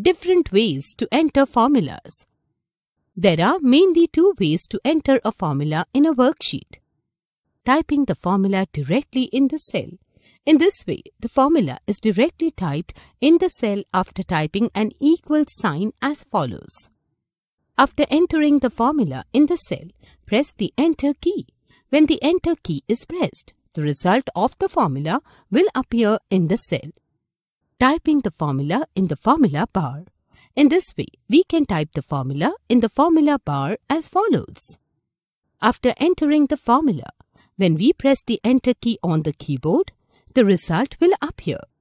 different ways to enter formulas. There are mainly two ways to enter a formula in a worksheet. Typing the formula directly in the cell. In this way, the formula is directly typed in the cell after typing an equal sign as follows. After entering the formula in the cell, press the Enter key. When the Enter key is pressed, the result of the formula will appear in the cell typing the formula in the formula bar. In this way, we can type the formula in the formula bar as follows. After entering the formula, when we press the enter key on the keyboard, the result will appear.